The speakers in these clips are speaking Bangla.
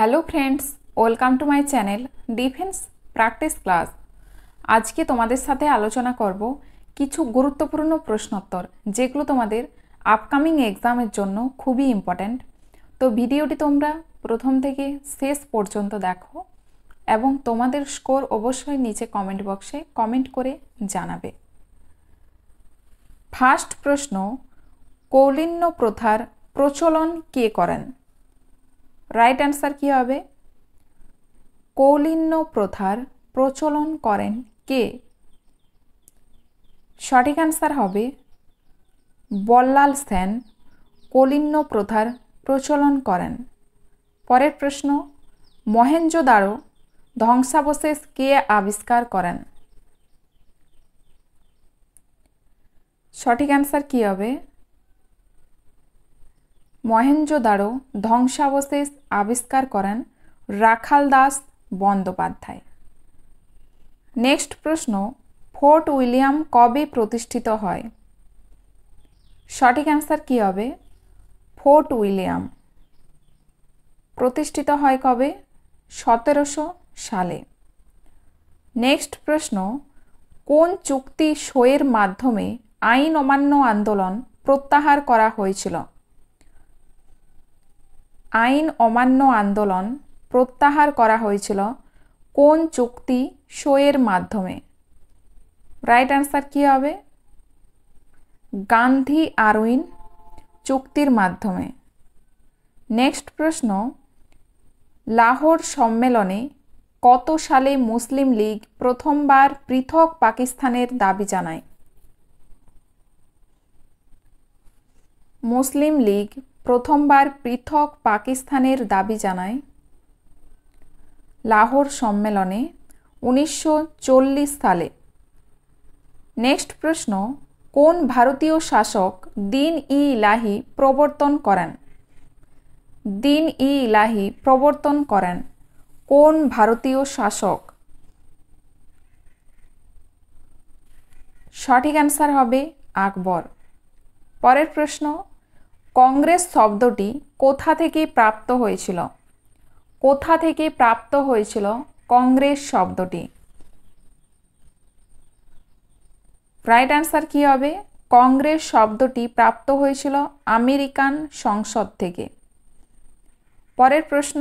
hello friends welcome to my channel defence practice class আজকে তোমাদের সাথে আলোচনা করব কিছু গুরুত্বপূর্ণ প্রশ্নোত্তর যেগুলো তোমাদের আপকামিং এক্সামের জন্য খুবই ইম্পর্ট্যান্ট তো ভিডিওটি তোমরা প্রথম থেকে শেষ পর্যন্ত দেখো এবং তোমাদের স্কোর অবশ্যই নিচে কমেন্ট বক্সে কমেন্ট করে জানাবে ফার্স্ট প্রশ্ন কৌলিন্য প্রথার প্রচলন কে করেন রাইট অ্যান্সার কী হবে কৌলিন্য প্রথার প্রচলন করেন কে সঠিক অ্যান্সার হবে বল্লাল সেন কৌলিন্য প্রথার প্রচলন করেন পরের প্রশ্ন মহেঞ্জোদারো ধ্বংসাবশেষ কে আবিষ্কার করেন সঠিক অ্যান্সার কী হবে মহেঞ্জোদারো ধ্বংসাবশেষ আবিষ্কার করেন রাখাল দাস বন্দ্যোপাধ্যায় নেক্সট প্রশ্ন ফোর্ট উইলিয়াম কবে প্রতিষ্ঠিত হয় সঠিক অ্যান্সার কী হবে ফোর্ট উইলিয়াম প্রতিষ্ঠিত হয় কবে সতেরোশো সালে নেক্সট প্রশ্ন কোন চুক্তি সইয়ের মাধ্যমে আইন অমান্য আন্দোলন প্রত্যাহার করা হয়েছিল আইন অমান্য আন্দোলন প্রত্যাহার করা হয়েছিল কোন চুক্তি শোয়ের মাধ্যমে রাইট অ্যান্সার কী হবে গান্ধী আরউইন চুক্তির মাধ্যমে নেক্সট প্রশ্ন লাহোর সম্মেলনে কত সালে মুসলিম লীগ প্রথমবার পৃথক পাকিস্তানের দাবি জানায় মুসলিম লীগ প্রথমবার পৃথক পাকিস্তানের দাবি জানায় লাহোর সম্মেলনে উনিশশো সালে নেক্সট প্রশ্ন কোন ভারতীয় শাসক দিন ই ইলাহি প্রবর্তন করেন দিন ই ইলাহি প্রবর্তন করেন কোন ভারতীয় শাসক সঠিক অ্যান্সার হবে আকবর পরের প্রশ্ন কংগ্রেস শব্দটি কোথা থেকে প্রাপ্ত হয়েছিল কোথা থেকে প্রাপ্ত হয়েছিল কংগ্রেস শব্দটি রাইট অ্যান্সার কী হবে কংগ্রেস শব্দটি প্রাপ্ত হয়েছিল আমেরিকান সংসদ থেকে পরের প্রশ্ন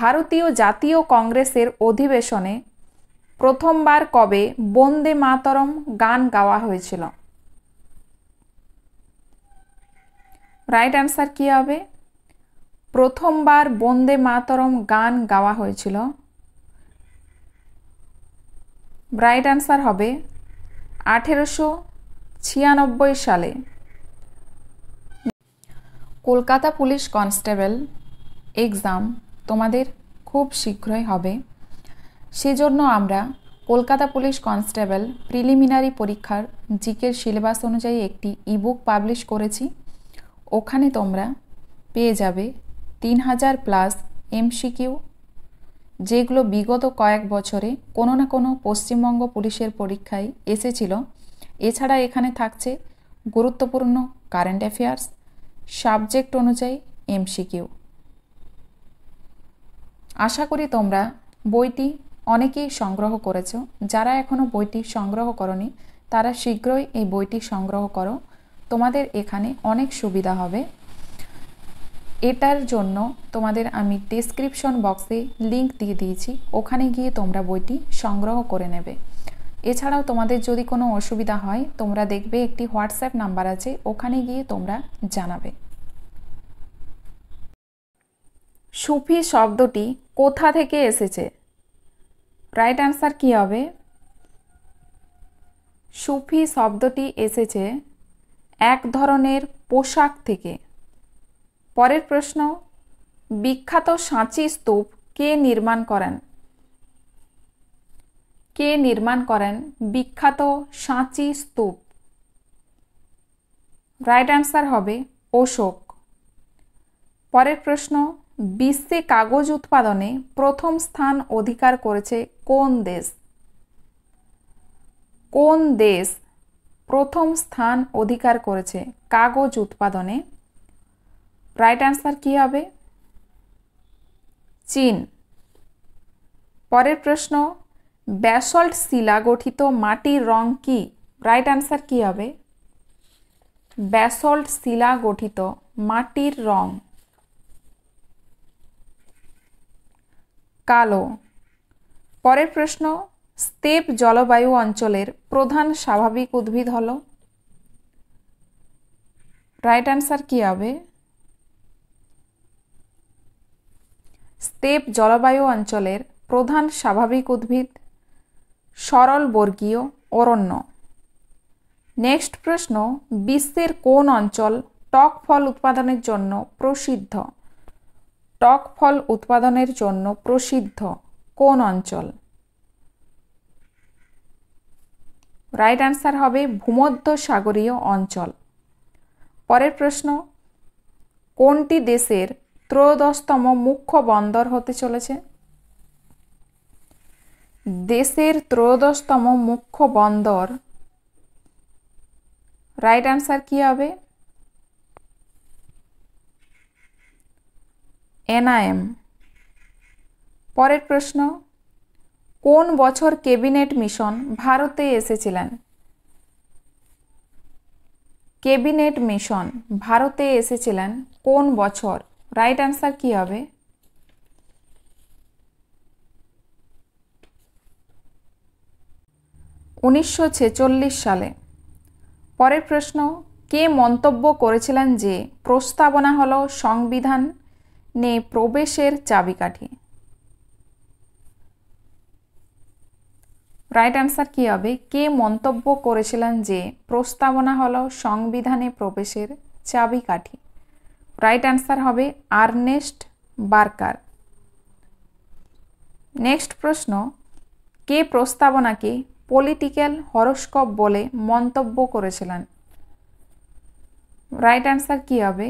ভারতীয় জাতীয় কংগ্রেসের অধিবেশনে প্রথমবার কবে বন্দে মাতরম গান গাওয়া হয়েছিল রাইট অ্যান্সার কী হবে প্রথমবার বন্দে মাতরম গান গাওয়া হয়েছিল রাইট অ্যান্সার হবে আঠেরোশো ছিয়ানব্বই সালে কলকাতা পুলিশ কনস্টেবল এক্সাম তোমাদের খুব শীঘ্রই হবে সেজন্য আমরা কলকাতা পুলিশ কনস্টেবল প্রিলিমিনারি পরীক্ষার জিকের সিলেবাস অনুযায়ী একটি ইবুক পাবলিশ করেছি ওখানে তোমরা পেয়ে যাবে তিন হাজার প্লাস এমসিকিউ যেগুলো বিগত কয়েক বছরে কোনো না কোনো পশ্চিমবঙ্গ পুলিশের পরীক্ষায় এসেছিল এছাড়া এখানে থাকছে গুরুত্বপূর্ণ কারেন্ট অ্যাফেয়ার্স সাবজেক্ট অনুযায়ী এমসিকিউ আশা করি তোমরা বইটি অনেকেই সংগ্রহ করেছ যারা এখনও বইটি সংগ্রহ করনি তারা শীঘ্রই এই বইটি সংগ্রহ করো তোমাদের এখানে অনেক সুবিধা হবে এটার জন্য তোমাদের আমি ডিসক্রিপশন বক্সে লিংক দিয়ে দিয়েছি ওখানে গিয়ে তোমরা বইটি সংগ্রহ করে নেবে এছাড়াও তোমাদের যদি কোনো অসুবিধা হয় তোমরা দেখবে একটি হোয়াটসঅ্যাপ নাম্বার আছে ওখানে গিয়ে তোমরা জানাবে সুফি শব্দটি কোথা থেকে এসেছে রাইট অ্যান্সার কী হবে সুফি শব্দটি এসেছে এক ধরনের পোশাক থেকে পরের প্রশ্ন বিখ্যাত সাঁচি স্তূপ কে নির্মাণ করেন কে নির্মাণ করেন বিখ্যাত সাঁচি স্তূপ রাইট অ্যান্সার হবে অশোক পরের প্রশ্ন বিশ্বে কাগজ উৎপাদনে প্রথম স্থান অধিকার করেছে কোন দেশ কোন দেশ প্রথম স্থান অধিকার করেছে কাগজ উৎপাদনে রাইট অ্যান্সার কী হবে চীন পরের প্রশ্ন ব্যাসল্ট শিলা গঠিত মাটির রং কি রাইট অ্যান্সার কী হবে ব্যাসল্ট শিলা গঠিত মাটির রং কালো পরের প্রশ্ন স্তেপ জলবায়ু অঞ্চলের প্রধান স্বাভাবিক উদ্ভিদ হল রাইট অ্যান্সার কী হবে স্তেপ জলবায়ু অঞ্চলের প্রধান স্বাভাবিক উদ্ভিদ সরল বর্গীয় অরণ্য নেক্সট প্রশ্ন বিশ্বের কোন অঞ্চল টক ফল উৎপাদনের জন্য প্রসিদ্ধ টক ফল উৎপাদনের জন্য প্রসিদ্ধ কোন অঞ্চল রাইট অ্যান্সার হবে ভূমধ্য সাগরীয় অঞ্চল পরের প্রশ্ন কোনটি দেশের ত্রয়োদশতম মুখ্য বন্দর হতে চলেছে দেশের ত্রয়োদশতম মুখ্য বন্দর রাইট অ্যান্সার কী হবে এনআইএম পরের প্রশ্ন কোন বছর কেবিনেট মিশন ভারতে এসেছিলেন কেবিনেট মিশন ভারতে এসেছিলেন কোন বছর রাইট অ্যান্সার কি হবে উনিশশো সালে পরের প্রশ্ন কে মন্তব্য করেছিলেন যে প্রস্তাবনা হল সংবিধান নে প্রবেশের চাবিকাঠি রাইট অ্যান্সার কী হবে কে মন্তব্য করেছিলেন যে প্রস্তাবনা হল সংবিধানে প্রবেশের চাবিকাঠি রাইট অ্যান্সার হবে আর্নেস্ট বার্কার নেক্সট প্রশ্ন কে প্রস্তাবনাকে পলিটিক্যাল হরস্কোপ বলে মন্তব্য করেছিলেন রাইট অ্যান্সার কী হবে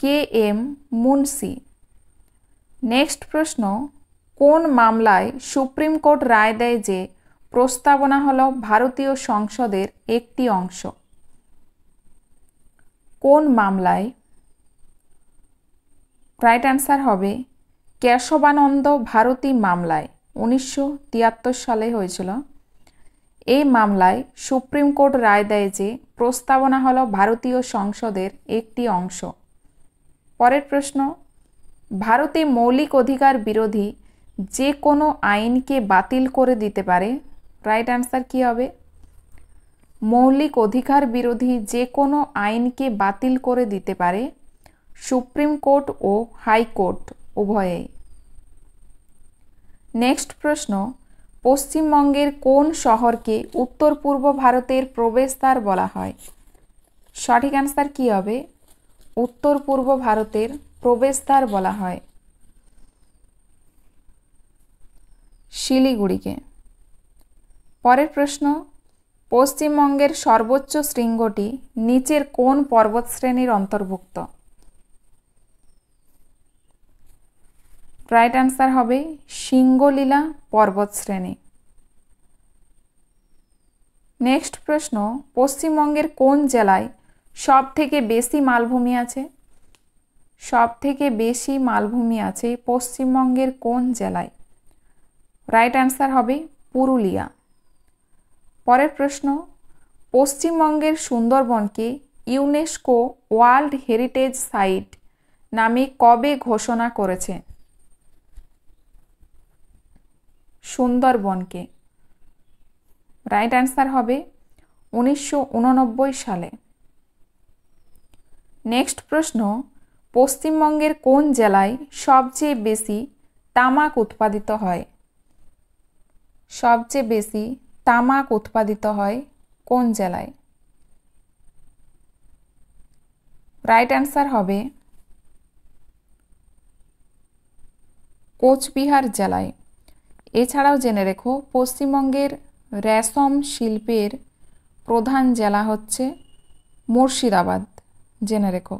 কে এম মুন্সি নেক্সট প্রশ্ন কোন মামলায় সুপ্রিম কোর্ট রায় দেয় যে প্রস্তাবনা হল ভারতীয় সংসদের একটি অংশ কোন মামলায় রাইট অ্যান্সার হবে কেশবানন্দ ভারতী মামলায় উনিশশো সালে হয়েছিল এই মামলায় সুপ্রিম কোর্ট রায় দেয় যে প্রস্তাবনা হল ভারতীয় সংসদের একটি অংশ পরের প্রশ্ন ভারতে মৌলিক অধিকার বিরোধী যে কোনো আইনকে বাতিল করে দিতে পারে রাইট অ্যান্সার কী হবে মৌলিক অধিকার বিরোধী যে কোনো আইনকে বাতিল করে দিতে পারে সুপ্রিম কোর্ট ও হাইকোর্ট উভয়ে নেক্সট প্রশ্ন পশ্চিমবঙ্গের কোন শহরকে উত্তর পূর্ব ভারতের প্রবেশদ্বার বলা হয় সঠিক অ্যান্সার কী হবে উত্তর পূর্ব ভারতের প্রবেশদ্বার বলা হয় শিলিগুড়িকে পরের প্রশ্ন পশ্চিমবঙ্গের সর্বোচ্চ শৃঙ্গটি নিচের কোন পর্বতশ্রেণীর অন্তর্ভুক্ত রাইট অ্যান্সার হবে সিঙ্গলীলা পর্বতশ্রেণী নেক্সট প্রশ্ন পশ্চিমবঙ্গের কোন জেলায় সব থেকে বেশি মালভূমি আছে সব থেকে বেশি মালভূমি আছে পশ্চিমবঙ্গের কোন জেলায় রাইট অ্যান্সার হবে পুরুলিয়া পরের প্রশ্ন পশ্চিমবঙ্গের সুন্দরবনকে ইউনেস্কো ওয়ার্ল্ড হেরিটেজ সাইট নামে কবে ঘোষণা করেছে সুন্দরবনকে রাইট অ্যান্সার হবে উনিশশো সালে নেক্সট প্রশ্ন পশ্চিমবঙ্গের কোন জেলায় সবচেয়ে বেশি তামাক উৎপাদিত হয় সবচেয়ে বেশি তামাক উৎপাদিত হয় কোন জেলায় রাইট অ্যান্সার হবে কোচবিহার জেলায় এছাড়াও জেনে রেখো পশ্চিমবঙ্গের রেশম শিল্পের প্রধান জেলা হচ্ছে মুর্শিদাবাদ জেনে রেখো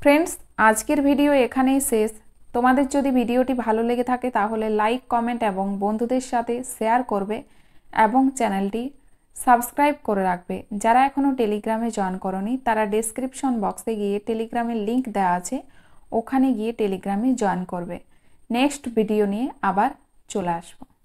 ফ্রেন্ডস আজকের ভিডিও এখানেই শেষ তোমাদের যদি ভিডিওটি ভালো লেগে থাকে তাহলে লাইক কমেন্ট এবং বন্ধুদের সাথে শেয়ার করবে এবং চ্যানেলটি সাবস্ক্রাইব করে রাখবে যারা এখনও টেলিগ্রামে জয়েন করনি তারা ডেসক্রিপশন বক্সে গিয়ে টেলিগ্রামের লিংক দেওয়া আছে ওখানে গিয়ে টেলিগ্রামে জয়েন করবে নেক্সট ভিডিও নিয়ে আবার চলে আসবো